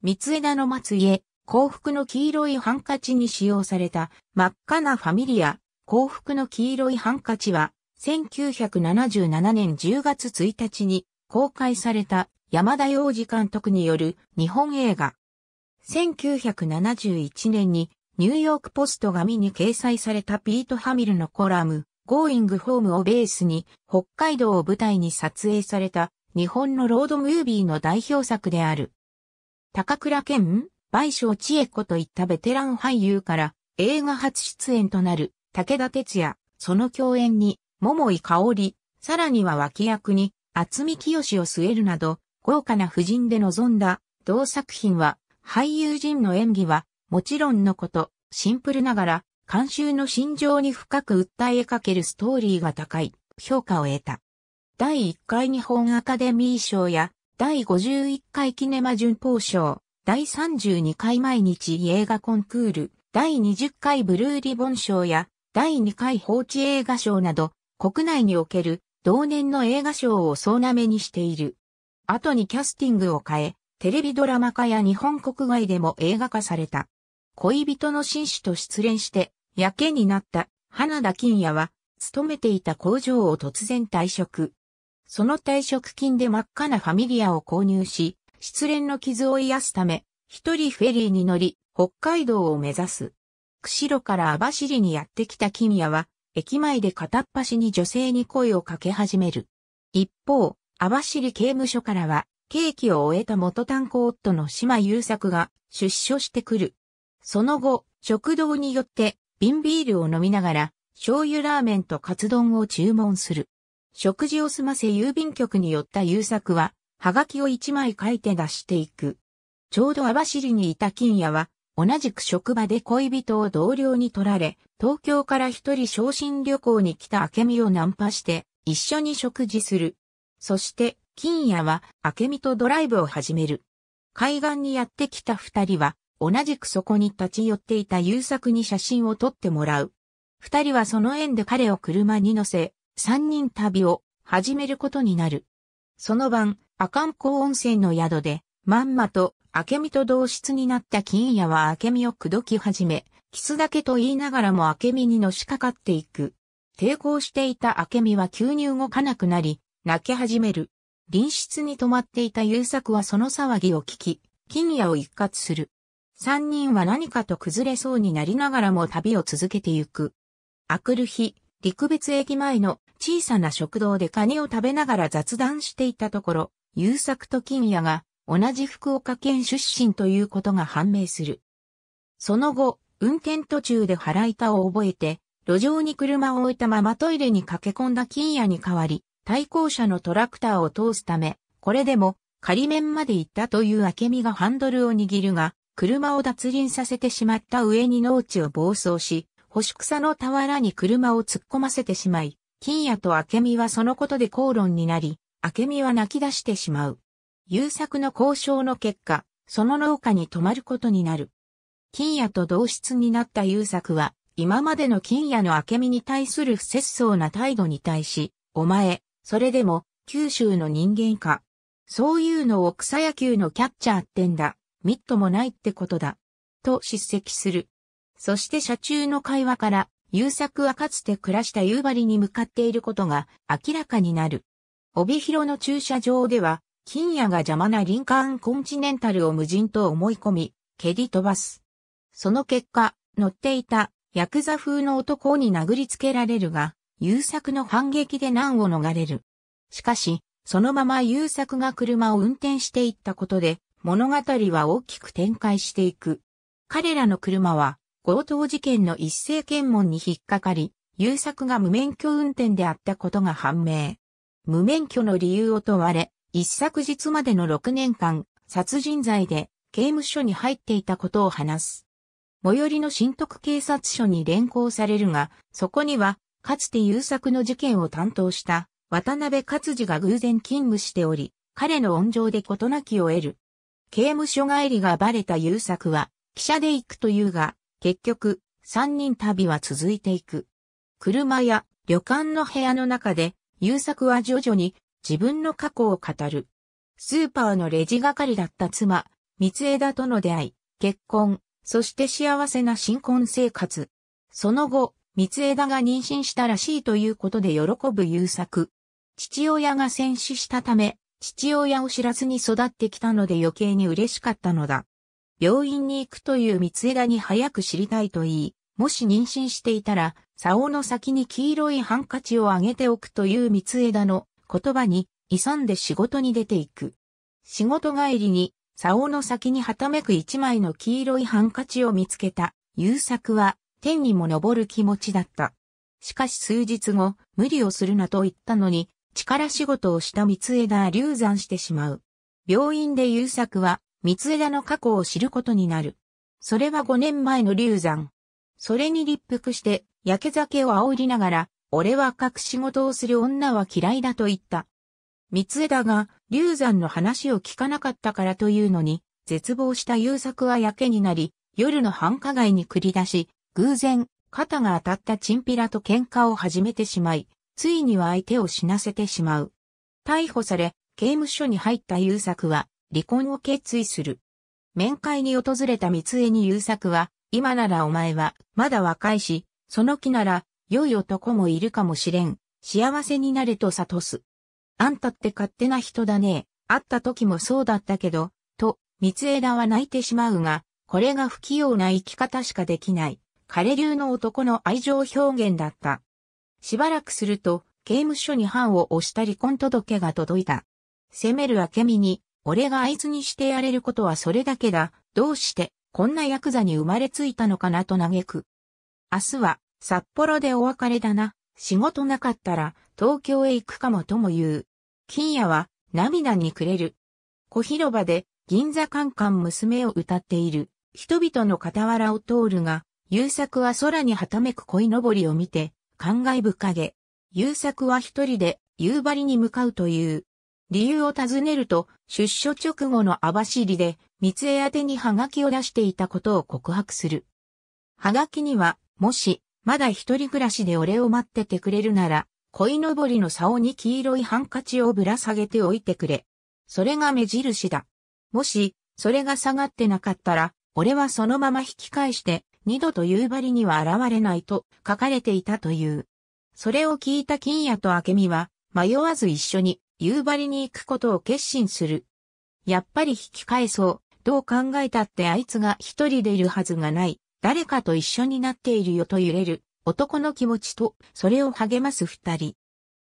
三枝の末家、幸福の黄色いハンカチに使用された真っ赤なファミリア、幸福の黄色いハンカチは、1977年10月1日に公開された山田洋次監督による日本映画。1971年にニューヨークポスト紙に掲載されたピート・ハミルのコラム、Going Home をベースに北海道を舞台に撮影された日本のロードムービーの代表作である。高倉健、倍賞千恵子といったベテラン俳優から映画初出演となる武田哲也、その共演に桃井香織、さらには脇役に厚み清を据えるなど豪華な布陣で臨んだ同作品は俳優陣の演技はもちろんのことシンプルながら監修の心情に深く訴えかけるストーリーが高い評価を得た。第1回日本アカデミー賞や第51回キネマ準報賞、第32回毎日映画コンクール、第20回ブルーリボン賞や、第2回放置映画賞など、国内における同年の映画賞を総なめにしている。後にキャスティングを変え、テレビドラマ化や日本国外でも映画化された。恋人の紳士と失恋して、やけになった花田金也は、勤めていた工場を突然退職。その退職金で真っ赤なファミリアを購入し、失恋の傷を癒すため、一人フェリーに乗り、北海道を目指す。釧路から網走にやってきた金谷は、駅前で片っ端に女性に声をかけ始める。一方、網走刑務所からは、刑期を終えた元炭鉱夫の島優作が出所してくる。その後、食堂によって瓶ビールを飲みながら、醤油ラーメンとカツ丼を注文する。食事を済ませ郵便局に寄った優作は、はがきを一枚書いて出していく。ちょうど網走にいた金谷は、同じく職場で恋人を同僚に取られ、東京から一人昇進旅行に来た明美をナンパして、一緒に食事する。そして、金谷は明美とドライブを始める。海岸にやってきた二人は、同じくそこに立ち寄っていた優作に写真を撮ってもらう。二人はその縁で彼を車に乗せ、三人旅を始めることになる。その晩、阿寒湖温泉の宿で、まんまと明美と同室になった金谷は明美を口説き始め、キスだけと言いながらも明美にのしかかっていく。抵抗していた明美は急に動かなくなり、泣き始める。隣室に泊まっていた優作はその騒ぎを聞き、金谷を一括する。三人は何かと崩れそうになりながらも旅を続けてゆく。明くる日、陸別駅前の小さな食堂でカニを食べながら雑談していたところ、優作と金也が同じ福岡県出身ということが判明する。その後、運転途中で腹板を覚えて、路上に車を置いたままトイレに駆け込んだ金也に代わり、対向車のトラクターを通すため、これでも仮面まで行ったという明美がハンドルを握るが、車を脱輪させてしまった上に農地を暴走し、干し草の俵に車を突っ込ませてしまい、金也と明美はそのことで口論になり、明美は泣き出してしまう。優作の交渉の結果、その農家に泊まることになる。金也と同室になった優作は、今までの金也の明美に対する不節操な態度に対し、お前、それでも、九州の人間か。そういうのを草野球のキャッチャーってんだ。みっともないってことだ。と叱責する。そして車中の会話から、優作はかつて暮らした夕張に向かっていることが明らかになる。帯広の駐車場では、金谷が邪魔なリンカーンコンチネンタルを無人と思い込み、蹴り飛ばす。その結果、乗っていたヤクザ風の男に殴りつけられるが、優作の反撃で難を逃れる。しかし、そのまま優作が車を運転していったことで、物語は大きく展開していく。彼らの車は強盗事件の一斉検問に引っかかり、優作が無免許運転であったことが判明。無免許の理由を問われ、一昨日までの6年間、殺人罪で刑務所に入っていたことを話す。最寄りの新徳警察署に連行されるが、そこには、かつて優作の事件を担当した渡辺勝治が偶然勤務しており、彼の恩情で事なきを得る。刑務所帰りがバレた優作は、記者で行くというが、結局、三人旅は続いていく。車や旅館の部屋の中で、優作は徐々に自分の過去を語る。スーパーのレジ係だった妻、三枝との出会い、結婚、そして幸せな新婚生活。その後、三枝が妊娠したらしいということで喜ぶ優作。父親が戦死したため、父親を知らずに育ってきたので余計に嬉しかったのだ。病院に行くという三枝に早く知りたいと言い、もし妊娠していたら、竿の先に黄色いハンカチをあげておくという三枝の言葉に、勇んで仕事に出ていく。仕事帰りに、竿の先にはためく一枚の黄色いハンカチを見つけた、優作は、天にも昇る気持ちだった。しかし数日後、無理をするなと言ったのに、力仕事をした三枝は流産してしまう。病院で優作は、三枝の過去を知ることになる。それは5年前の流産。それに立腹して、焼け酒を煽りながら、俺は隠し事をする女は嫌いだと言った。三枝が、流産の話を聞かなかったからというのに、絶望した優作はやけになり、夜の繁華街に繰り出し、偶然、肩が当たったチンピラと喧嘩を始めてしまい、ついには相手を死なせてしまう。逮捕され、刑務所に入った優作は、離婚を決意する。面会に訪れた三江に優作は、今ならお前は、まだ若いし、その気なら、良い男もいるかもしれん。幸せになれと悟す。あんたって勝手な人だね。会った時もそうだったけど、と、三枝は泣いてしまうが、これが不器用な生き方しかできない、彼流の男の愛情表現だった。しばらくすると、刑務所に判を押した離婚届が届いた。責める明美に、俺があいつにしてやれることはそれだけだ。どうして、こんなヤクザに生まれついたのかなと嘆く。明日は、札幌でお別れだな。仕事なかったら、東京へ行くかもとも言う。金夜は、涙にくれる。小広場で、銀座カンカン娘を歌っている。人々の傍らを通るが、優作は空にはためく鯉のぼりを見て、感慨深げ。優作は一人で、夕張に向かうという。理由を尋ねると、出所直後の網走で、三重宛にハガキを出していたことを告白する。ハガキには、もし、まだ一人暮らしで俺を待っててくれるなら、鯉のぼりの竿に黄色いハンカチをぶら下げておいてくれ。それが目印だ。もし、それが下がってなかったら、俺はそのまま引き返して、二度と夕張には現れないと書かれていたという。それを聞いた金也と明美は、迷わず一緒に夕張に行くことを決心する。やっぱり引き返そう。どう考えたってあいつが一人でいるはずがない。誰かと一緒になっているよと揺れる男の気持ちと、それを励ます二人。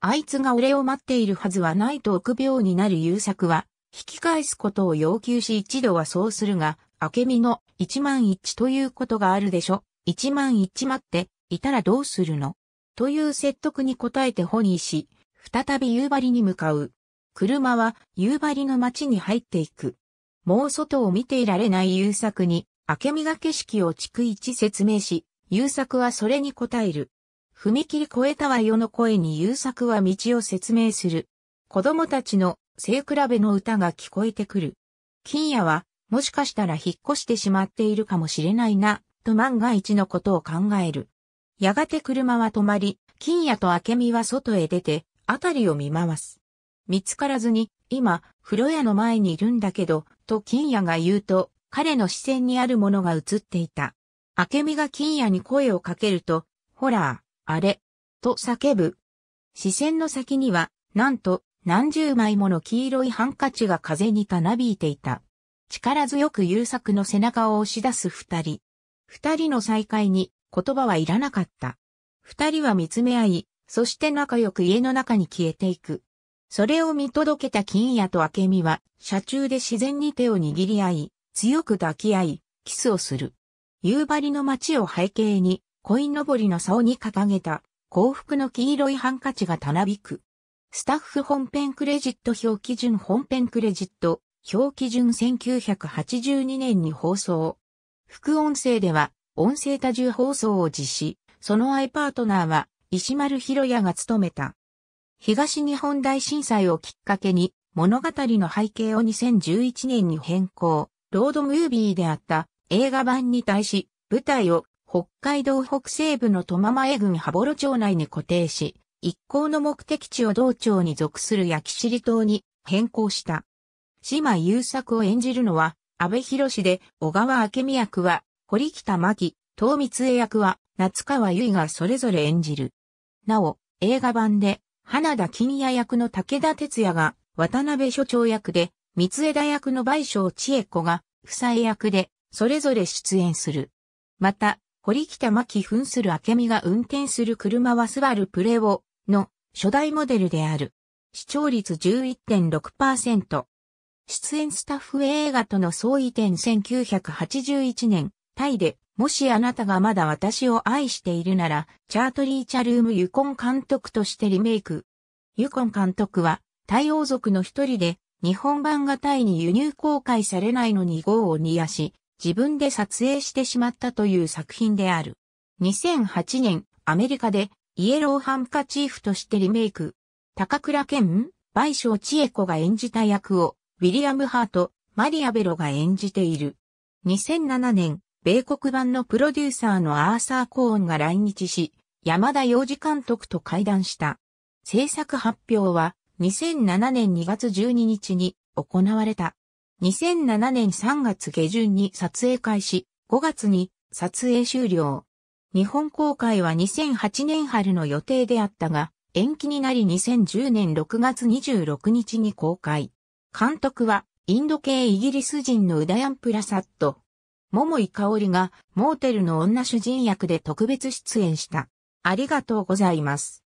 あいつが俺を待っているはずはないと臆病になる優作は、引き返すことを要求し一度はそうするが、明美の一万一ということがあるでしょ。一万一待っていたらどうするのという説得に答えてホニーし、再び夕張に向かう。車は夕張の町に入っていく。もう外を見ていられない優作に、明美が景色を逐一説明し、優作はそれに答える。踏切越えたわよの声に優作は道を説明する。子供たちの背比べの歌が聞こえてくる。金夜は、もしかしたら引っ越してしまっているかもしれないな、と万が一のことを考える。やがて車は止まり、金夜と明美は外へ出て、辺りを見回す。見つからずに、今、風呂屋の前にいるんだけど、と金谷が言うと、彼の視線にあるものが映っていた。明美が金谷に声をかけると、ほら、あれ、と叫ぶ。視線の先には、なんと、何十枚もの黄色いハンカチが風にたなびいていた。力強く優作の背中を押し出す二人。二人の再会に言葉はいらなかった。二人は見つめ合い、そして仲良く家の中に消えていく。それを見届けた金谷と明美は、車中で自然に手を握り合い、強く抱き合い、キスをする。夕張の街を背景に、恋のぼりの竿に掲げた、幸福の黄色いハンカチがたなびく。スタッフ本編クレジット表記順本編クレジット、表記順1982年に放送。副音声では、音声多重放送を実施、そのアイパートナーは、石丸博也が務めた。東日本大震災をきっかけに、物語の背景を2011年に変更、ロードムービーであった映画版に対し、舞台を北海道北西部の戸間前郡羽幌町内に固定し、一行の目的地を道庁に属する焼き尻島に変更した。島優作を演じるのは、安倍博士で、小川明美役は、堀北真希、東光栄役は、夏川由衣がそれぞれ演じる。なお、映画版で、花田金也役の武田哲也が、渡辺所長役で、三枝役の倍賞千恵子が、夫妻役で、それぞれ出演する。また、堀北真希扮する明美が運転する車はスバルプレオの初代モデルである。視聴率11.6%。出演スタッフ映画との相違点1981年、タイでもしあなたがまだ私を愛しているなら、チャートリー・チャルーム・ユコン監督としてリメイク。ユコン監督は、タイ王族の一人で、日本版がタイに輸入公開されないのに号を煮やし、自分で撮影してしまったという作品である。2008年、アメリカで、イエローハンカチーフとしてリメイク。高倉健、倍賞千恵子が演じた役を、ウィリアム・ハート、マリア・ベロが演じている。2007年、米国版のプロデューサーのアーサー・コーンが来日し、山田洋次監督と会談した。制作発表は2007年2月12日に行われた。2007年3月下旬に撮影開始、5月に撮影終了。日本公開は2008年春の予定であったが、延期になり2010年6月26日に公開。監督はインド系イギリス人のウダヤン・プラサット。桃井香織がモーテルの女主人役で特別出演した。ありがとうございます。